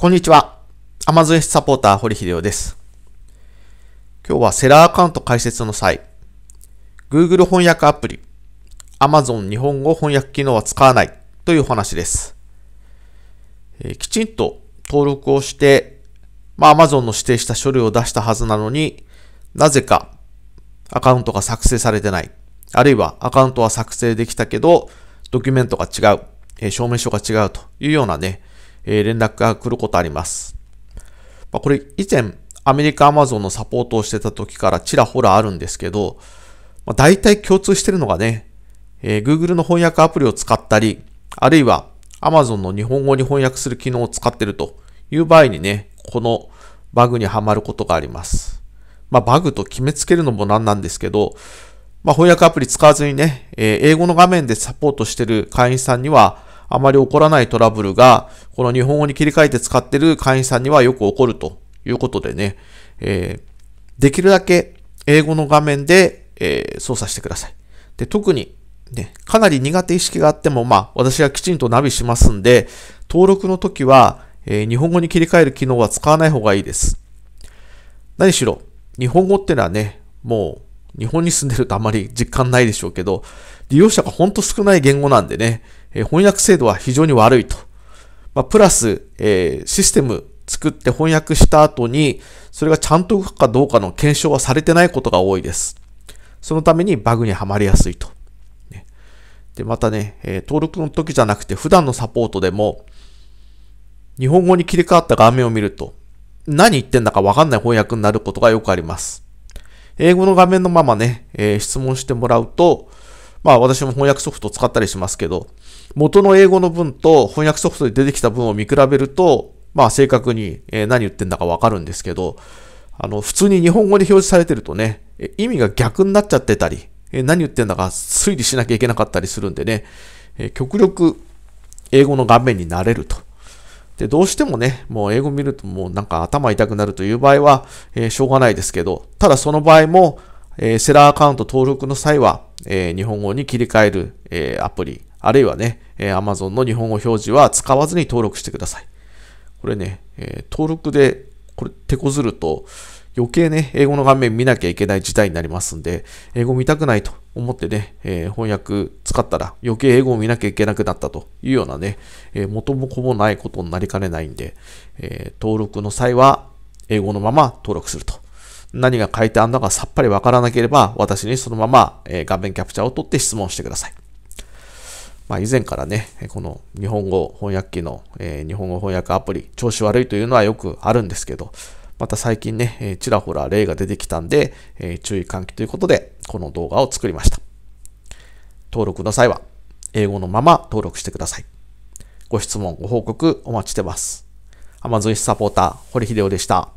こんにちは。Amazon サポーター、堀秀夫です。今日はセラーアカウント開設の際、Google 翻訳アプリ、Amazon 日本語翻訳機能は使わないという話です。えー、きちんと登録をして、まあ、Amazon の指定した書類を出したはずなのになぜかアカウントが作成されてない。あるいはアカウントは作成できたけど、ドキュメントが違う、えー、証明書が違うというようなね、え連絡が来ることあります。まこれ以前アメリカアマゾンのサポートをしてた時からちらほらあるんですけど、まあ、大体共通してるのがね、え Google の翻訳アプリを使ったり、あるいは Amazon の日本語に翻訳する機能を使ってるという場合にね、このバグにはまることがあります。まあ、バグと決めつけるのもなんなんですけど、まあ、翻訳アプリ使わずにね、え英語の画面でサポートしてる会員さんには、あまり起こらないトラブルが、この日本語に切り替えて使ってる会員さんにはよく起こるということでね、えー、できるだけ英語の画面で、えー、操作してください。で、特に、ね、かなり苦手意識があっても、まあ、私がきちんとナビしますんで、登録の時は、えー、日本語に切り替える機能は使わない方がいいです。何しろ、日本語ってのはね、もう、日本に住んでるとあまり実感ないでしょうけど、利用者がほんと少ない言語なんでね、えー、翻訳制度は非常に悪いと。まあ、プラス、えー、システム作って翻訳した後に、それがちゃんと動くかどうかの検証はされてないことが多いです。そのためにバグにはまりやすいと。ね、で、またね、えー、登録の時じゃなくて普段のサポートでも、日本語に切り替わった画面を見ると、何言ってんだかわかんない翻訳になることがよくあります。英語の画面のままね、えー、質問してもらうと、まあ私も翻訳ソフトを使ったりしますけど、元の英語の文と翻訳ソフトで出てきた文を見比べると、まあ正確に何言ってんだかわかるんですけど、あの、普通に日本語で表示されてるとね、意味が逆になっちゃってたり、何言ってんだか推理しなきゃいけなかったりするんでね、極力英語の画面になれると。で、どうしてもね、もう英語見るともうなんか頭痛くなるという場合は、えー、しょうがないですけど、ただその場合も、えー、セラーアカウント登録の際は、えー、日本語に切り替える、えー、アプリ、あるいはね、えー、Amazon の日本語表示は使わずに登録してください。これね、え登録で、これ手こずると、余計ね、英語の画面見なきゃいけない事態になりますんで、英語見たくないと思ってね、えー、翻訳使ったら余計英語を見なきゃいけなくなったというようなね、えー、元も子もないことになりかねないんで、えー、登録の際は英語のまま登録すると何が書いてあるのかさっぱりわからなければ、私にそのまま、え画面キャプチャーを取って質問してください。まあ、以前からね、この日本語翻訳機の、え日本語翻訳アプリ、調子悪いというのはよくあるんですけど、また最近ね、えちらほら例が出てきたんで、え注意喚起ということで、この動画を作りました。登録の際は、英語のまま登録してください。ご質問、ご報告お待ちしてます。アマゾンサポーター、堀秀夫でした。